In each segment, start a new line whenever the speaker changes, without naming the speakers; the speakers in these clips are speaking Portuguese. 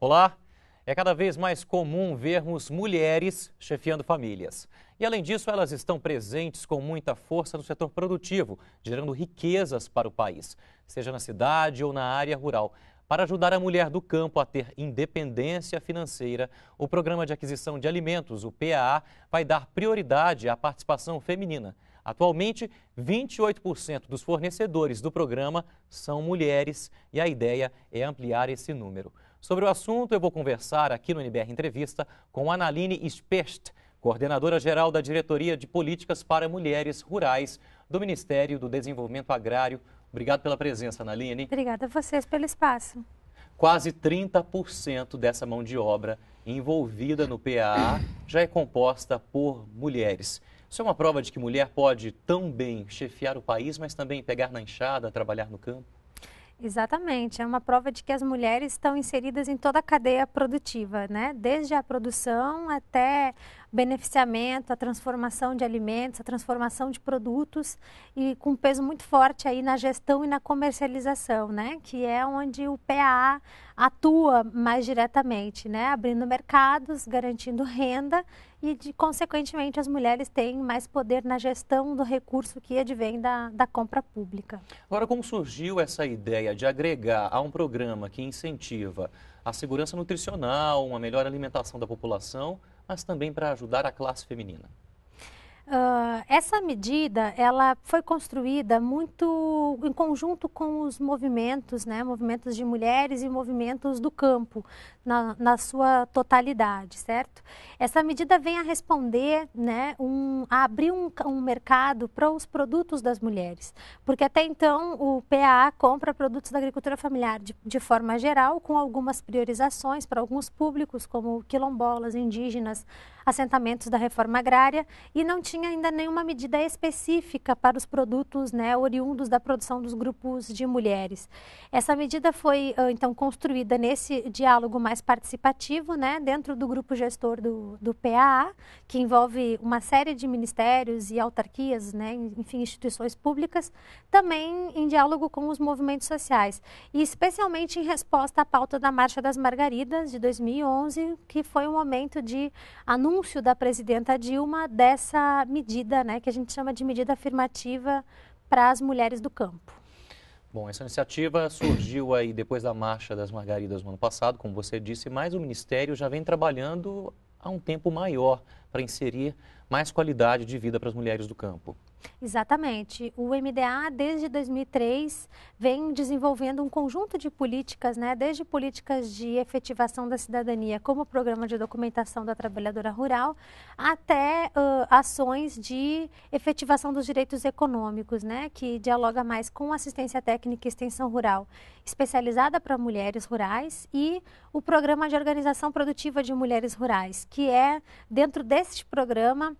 Olá! É cada vez mais comum vermos mulheres chefiando famílias. E além disso, elas estão presentes com muita força no setor produtivo, gerando riquezas para o país, seja na cidade ou na área rural. Para ajudar a mulher do campo a ter independência financeira, o Programa de Aquisição de Alimentos, o PAA, vai dar prioridade à participação feminina. Atualmente, 28% dos fornecedores do programa são mulheres e a ideia é ampliar esse número. Sobre o assunto, eu vou conversar aqui no NBR Entrevista com Analine Specht, coordenadora-geral da Diretoria de Políticas para Mulheres Rurais do Ministério do Desenvolvimento Agrário. Obrigado pela presença, Analine.
Obrigada a vocês pelo espaço.
Quase 30% dessa mão de obra envolvida no PAA já é composta por mulheres. Isso é uma prova de que mulher pode tão bem chefiar o país, mas também pegar na enxada, trabalhar no campo?
Exatamente, é uma prova de que as mulheres estão inseridas em toda a cadeia produtiva, né? Desde a produção até o beneficiamento, a transformação de alimentos, a transformação de produtos e com peso muito forte aí na gestão e na comercialização, né? Que é onde o PAA atua mais diretamente, né? Abrindo mercados, garantindo renda e, de, consequentemente, as mulheres têm mais poder na gestão do recurso que advém da, da compra pública.
Agora, como surgiu essa ideia de agregar a um programa que incentiva a segurança nutricional, uma melhor alimentação da população, mas também para ajudar a classe feminina?
Uh, essa medida ela foi construída muito em conjunto com os movimentos, né, movimentos de mulheres e movimentos do campo na, na sua totalidade, certo? Essa medida vem a responder, né, um, a abrir um, um mercado para os produtos das mulheres, porque até então o PAA compra produtos da agricultura familiar de, de forma geral, com algumas priorizações para alguns públicos, como quilombolas, indígenas, assentamentos da reforma agrária e não tinha ainda nenhuma medida específica para os produtos né, oriundos da produção dos grupos de mulheres. Essa medida foi, ah, então, construída nesse diálogo mais participativo, né, dentro do grupo gestor do, do PAA, que envolve uma série de ministérios e autarquias, né, enfim, instituições públicas, também em diálogo com os movimentos sociais, e especialmente em resposta à pauta da Marcha das Margaridas de 2011, que foi um momento de anúncio anúncio da presidenta Dilma dessa medida, né, que a gente chama de medida afirmativa para as mulheres do campo.
Bom, essa iniciativa surgiu aí depois da Marcha das Margaridas no ano passado, como você disse, mas o Ministério já vem trabalhando há um tempo maior para inserir mais qualidade de vida para as mulheres do campo.
Exatamente. O MDA, desde 2003, vem desenvolvendo um conjunto de políticas, né, desde políticas de efetivação da cidadania, como o programa de documentação da trabalhadora rural, até uh, ações de efetivação dos direitos econômicos, né, que dialoga mais com assistência técnica e extensão rural, especializada para mulheres rurais, e o programa de organização produtiva de mulheres rurais, que é, dentro deste programa,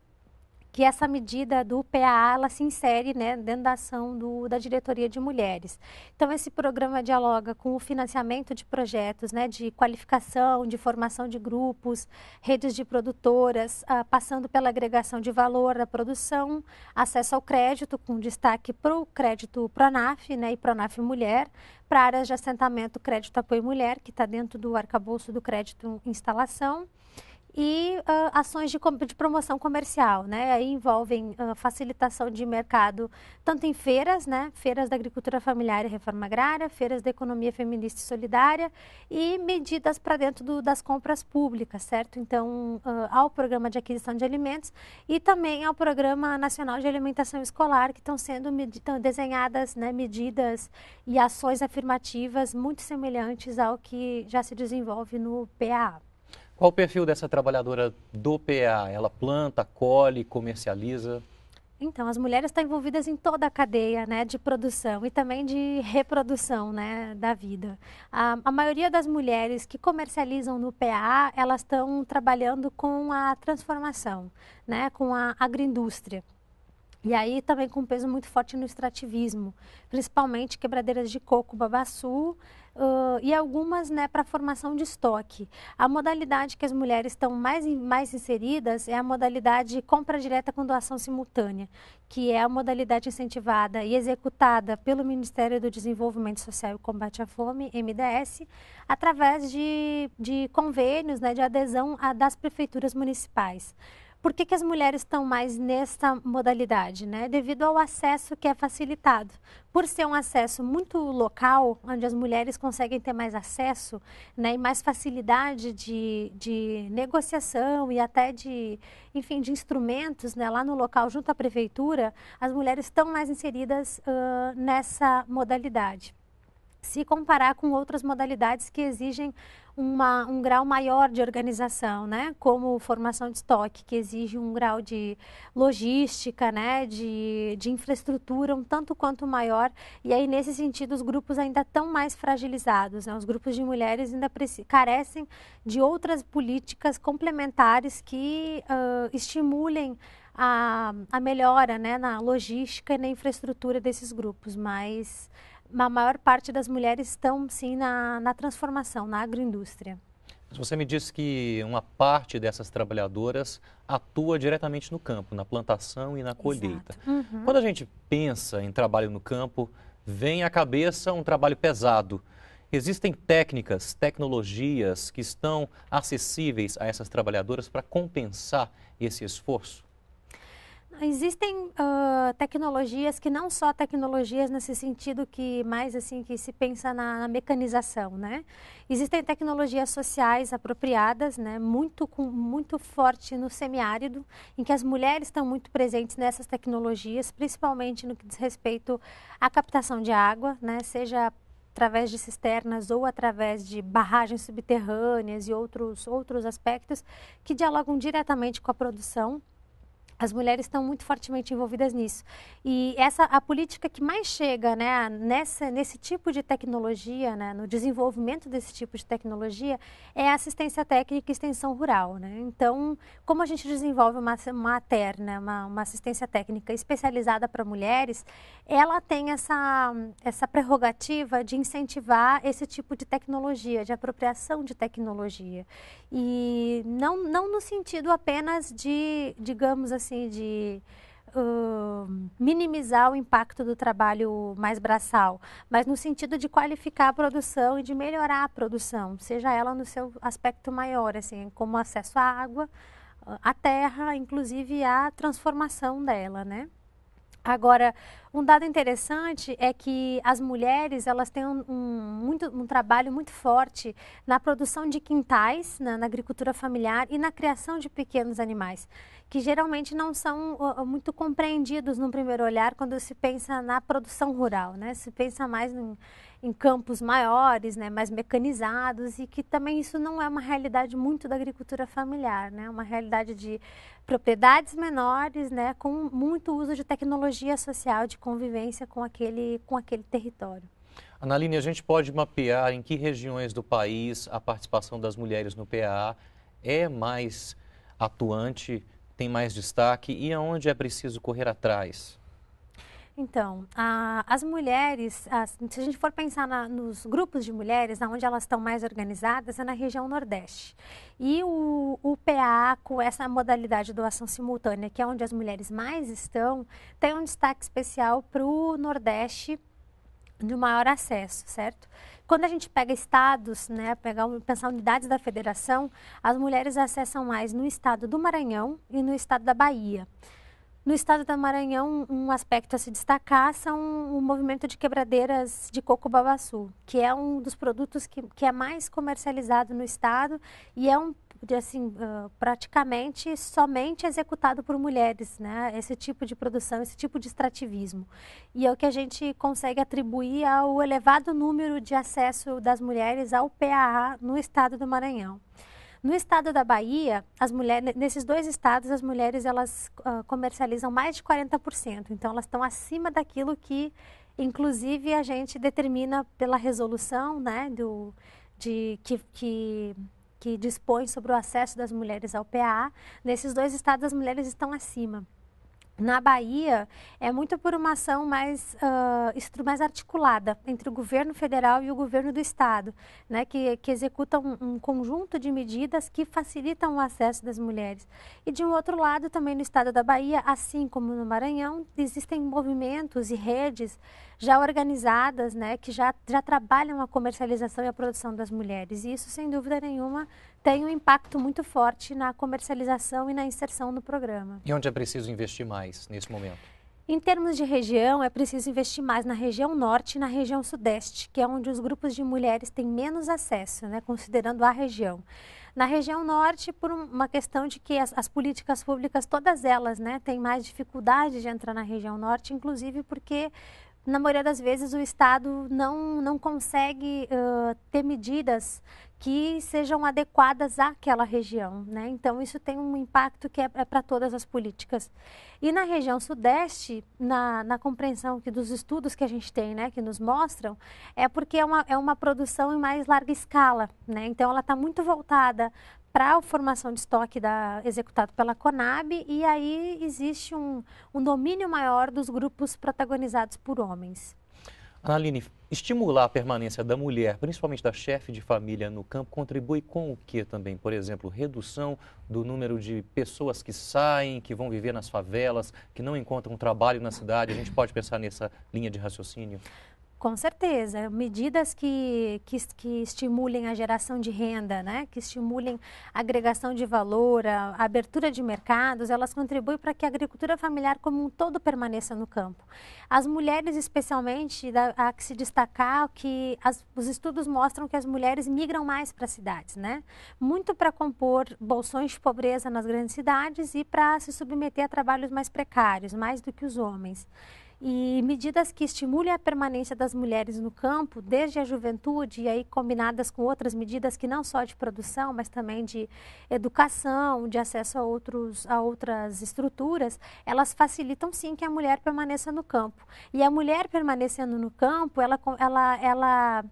que essa medida do PAA ela se insere né, dentro da ação do, da Diretoria de Mulheres. Então, esse programa dialoga com o financiamento de projetos né, de qualificação, de formação de grupos, redes de produtoras, ah, passando pela agregação de valor da produção, acesso ao crédito, com destaque para o crédito Pronaf né, e Pronaf Mulher, para áreas de assentamento crédito apoio mulher, que está dentro do arcabouço do crédito instalação e uh, ações de, de, promoção comercial, né? Aí envolvem uh, facilitação de mercado tanto em feiras, né? Feiras da agricultura familiar e reforma agrária, feiras da economia feminista e solidária e medidas para dentro do, das compras públicas, certo? Então, uh, ao programa de aquisição de alimentos e também ao programa nacional de alimentação escolar que estão sendo desenhadas, né? Medidas e ações afirmativas muito semelhantes ao que já se desenvolve no PAA.
Qual o perfil dessa trabalhadora do PA? Ela planta, colhe, comercializa?
Então, as mulheres estão envolvidas em toda a cadeia né, de produção e também de reprodução né, da vida. A, a maioria das mulheres que comercializam no PA, elas estão trabalhando com a transformação, né, com a agroindústria. E aí também com peso muito forte no extrativismo, principalmente quebradeiras de coco, babaçu uh, e algumas né, para formação de estoque. A modalidade que as mulheres estão mais, mais inseridas é a modalidade compra direta com doação simultânea, que é a modalidade incentivada e executada pelo Ministério do Desenvolvimento Social e Combate à Fome, MDS, através de, de convênios né, de adesão a, das prefeituras municipais. Por que, que as mulheres estão mais nessa modalidade? Né? Devido ao acesso que é facilitado. Por ser um acesso muito local, onde as mulheres conseguem ter mais acesso né, e mais facilidade de, de negociação e até de, enfim, de instrumentos né, lá no local, junto à prefeitura, as mulheres estão mais inseridas uh, nessa modalidade se comparar com outras modalidades que exigem uma, um grau maior de organização, né? Como formação de estoque, que exige um grau de logística, né? De, de infraestrutura um tanto quanto maior. E aí, nesse sentido, os grupos ainda estão mais fragilizados, né? Os grupos de mulheres ainda carecem de outras políticas complementares que uh, estimulem a, a melhora né, na logística e na infraestrutura desses grupos, mas a maior parte das mulheres estão sim na, na transformação, na agroindústria.
Você me disse que uma parte dessas trabalhadoras atua diretamente no campo, na plantação e na colheita. Uhum. Quando a gente pensa em trabalho no campo, vem à cabeça um trabalho pesado. Existem técnicas, tecnologias que estão acessíveis a essas trabalhadoras para compensar esse esforço?
Existem uh, tecnologias que não só tecnologias nesse sentido que mais assim que se pensa na, na, mecanização, né? Existem tecnologias sociais apropriadas, né? Muito com, muito forte no semiárido, em que as mulheres estão muito presentes nessas tecnologias, principalmente no que diz respeito à captação de água, né? Seja através de cisternas ou através de barragens subterrâneas e outros outros aspectos que dialogam diretamente com a produção as mulheres estão muito fortemente envolvidas nisso. E essa a política que mais chega né, nessa, nesse tipo de tecnologia, né, no desenvolvimento desse tipo de tecnologia, é a assistência técnica e extensão rural. Né? Então, como a gente desenvolve uma, uma ATER, né, uma, uma assistência técnica especializada para mulheres, ela tem essa, essa prerrogativa de incentivar esse tipo de tecnologia, de apropriação de tecnologia. E não, não no sentido apenas de, digamos assim, assim de uh, minimizar o impacto do trabalho mais braçal, mas no sentido de qualificar a produção e de melhorar a produção, seja ela no seu aspecto maior, assim, como acesso à água, à terra, inclusive à transformação dela, né? Agora, um dado interessante é que as mulheres elas têm um, um, muito, um trabalho muito forte na produção de quintais, na, na, agricultura familiar e na criação de pequenos animais, que geralmente não são uh, muito compreendidos no primeiro olhar quando se pensa na produção rural, né? Se pensa mais em, em campos maiores, né? mais mecanizados e que também isso não é uma realidade muito da agricultura familiar, né? Uma realidade de propriedades menores, né? Com muito uso de tecnologia social, de de convivência com aquele, com aquele território.
Analine, a gente pode mapear em que regiões do país a participação das mulheres no PAA é mais atuante, tem mais destaque e aonde é preciso correr atrás?
Então, a, as mulheres, as, se a gente for pensar na, nos grupos de mulheres, onde elas estão mais organizadas, é na região Nordeste. E o, o PA, com essa modalidade de doação simultânea, que é onde as mulheres mais estão, tem um destaque especial para o Nordeste de maior acesso, certo? Quando a gente pega estados, né, pensar unidades da federação, as mulheres acessam mais no estado do Maranhão e no estado da Bahia. No estado do Maranhão, um aspecto a se destacar são o movimento de quebradeiras de coco babaçu, que é um dos produtos que, que é mais comercializado no estado e é um assim ah, praticamente somente executado por mulheres, né? Esse tipo de produção, esse tipo de extrativismo e é o que a gente consegue atribuir ao elevado número de acesso das mulheres ao PAA no estado do Maranhão. No estado da Bahia, as mulheres, nesses dois estados, as mulheres elas uh, comercializam mais de 40%. Então, elas estão acima daquilo que, inclusive, a gente determina pela resolução, né, do, de que, que que dispõe sobre o acesso das mulheres ao PA. Nesses dois estados, as mulheres estão acima. Na Bahia, é muito por uma ação mais, uh, mais articulada entre o governo federal e o governo do estado, né, que, que executam um, um, conjunto de medidas que facilitam o acesso das mulheres. E, de um outro lado, também no estado da Bahia, assim como no Maranhão, existem movimentos e redes já organizadas né, que já, já trabalham a comercialização e a produção das mulheres. E isso, sem dúvida nenhuma, tem um impacto muito forte na comercialização e na inserção no programa.
E onde é preciso investir mais nesse momento?
Em termos de região, é preciso investir mais na região norte e na região sudeste, que é onde os grupos de mulheres têm menos acesso, né, considerando a região. Na região norte, por uma questão de que as, as políticas públicas, todas elas, né, têm mais dificuldade de entrar na região norte, inclusive porque na maioria das vezes o Estado não, não consegue uh, ter medidas que sejam adequadas àquela região. Né? Então, isso tem um impacto que é, é para todas as políticas. E na região sudeste, na, na compreensão que dos estudos que a gente tem, né, que nos mostram, é porque é uma, é uma produção em mais larga escala. Né? Então, ela está muito voltada para a formação de estoque da, executado pela Conab e aí existe um, um domínio maior dos grupos protagonizados por homens.
Analine, estimular a permanência da mulher, principalmente da chefe de família no campo, contribui com o que também? Por exemplo, redução do número de pessoas que saem, que vão viver nas favelas, que não encontram trabalho na cidade. A gente pode pensar nessa linha de raciocínio?
Com certeza, medidas que, que, que, estimulem a geração de renda, né? que estimulem a agregação de valor, a, a abertura de mercados, elas contribuem para que a agricultura familiar como um todo permaneça no campo. As mulheres, especialmente, dá, há que se destacar que as, os estudos mostram que as mulheres migram mais para as cidades, né? muito para compor bolsões de pobreza nas grandes cidades e para se submeter a trabalhos mais precários, mais do que os homens e medidas que estimulem a permanência das mulheres no campo desde a juventude e aí combinadas com outras medidas que não só de produção, mas também de educação, de acesso a, outros, a outras estruturas, elas facilitam sim que a mulher permaneça no campo. E a mulher permanecendo no campo, ela, ela, ela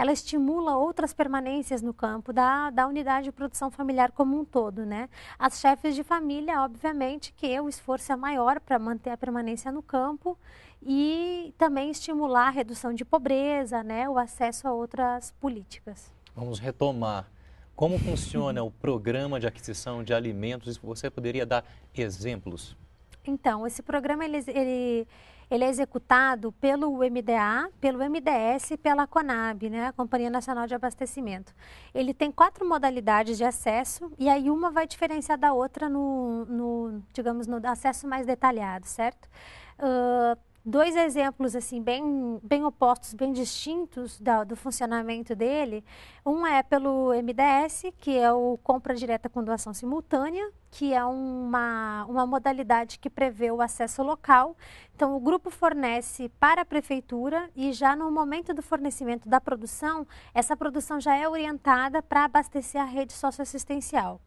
ela estimula outras permanências no campo da, da unidade de produção familiar como um todo, né? As chefes de família, obviamente, que é o esforço é maior para manter a permanência no campo e também estimular a redução de pobreza, né? O acesso a outras políticas.
Vamos retomar. Como funciona o programa de aquisição de alimentos? Você poderia dar exemplos?
Então, esse programa ele, ele ele é executado pelo MDA, pelo MDS e pela CONAB, né, a Companhia Nacional de Abastecimento. Ele tem quatro modalidades de acesso e aí uma vai diferenciar da outra no, no digamos, no acesso mais detalhado, certo? Uh, dois exemplos assim bem, bem opostos, bem distintos da, do funcionamento dele. Um é pelo MDS, que é o compra direta com doação simultânea, que é uma, uma modalidade que prevê o acesso local. Então, o grupo fornece para a prefeitura e já no momento do fornecimento da produção, essa produção já é orientada para abastecer a rede socioassistencial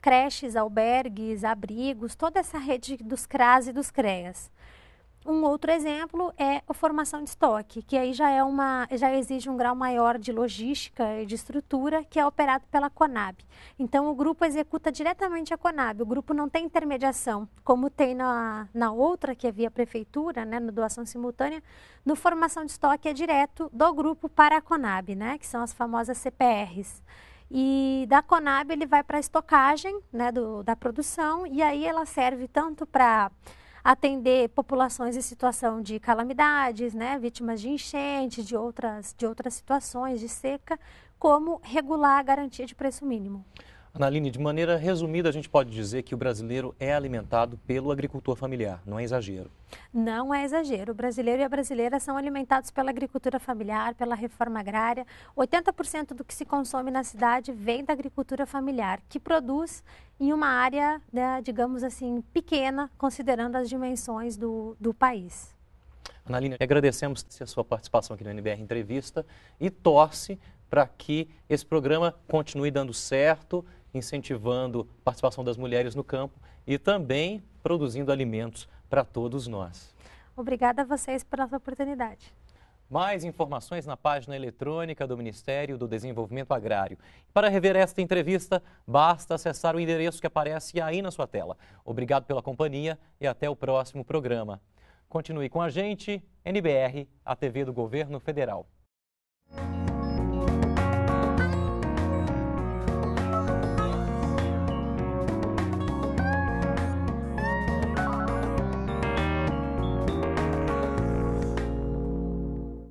creches, albergues, abrigos, toda essa rede dos CRAS e dos CREAS. Um outro exemplo é a formação de estoque, que aí já é uma, já exige um grau maior de logística e de estrutura, que é operado pela Conab. Então o grupo executa diretamente a Conab. O grupo não tem intermediação, como tem na, na outra que é via prefeitura, né, no doação simultânea. No formação de estoque é direto do grupo para a Conab, né, que são as famosas CPRs. E da Conab ele vai para a estocagem, né, do, da produção e aí ela serve tanto para atender populações em situação de calamidades, né, vítimas de enchente, de outras, de outras situações de seca, como regular a garantia de preço mínimo.
Analine, de maneira resumida, a gente pode dizer que o brasileiro é alimentado pelo agricultor familiar, não é exagero?
Não é exagero. O brasileiro e a brasileira são alimentados pela agricultura familiar, pela reforma agrária. 80% do que se consome na cidade vem da agricultura familiar, que produz em uma área, né, digamos assim, pequena, considerando as dimensões do, do país.
Analine, agradecemos a sua participação aqui no NBR Entrevista e torce para que esse programa continue dando certo incentivando a participação das mulheres no campo e também produzindo alimentos para todos nós.
Obrigada a vocês pela oportunidade.
Mais informações na página eletrônica do Ministério do Desenvolvimento Agrário. Para rever esta entrevista, basta acessar o endereço que aparece aí na sua tela. Obrigado pela companhia e até o próximo programa. Continue com a gente, NBR, a TV do Governo Federal.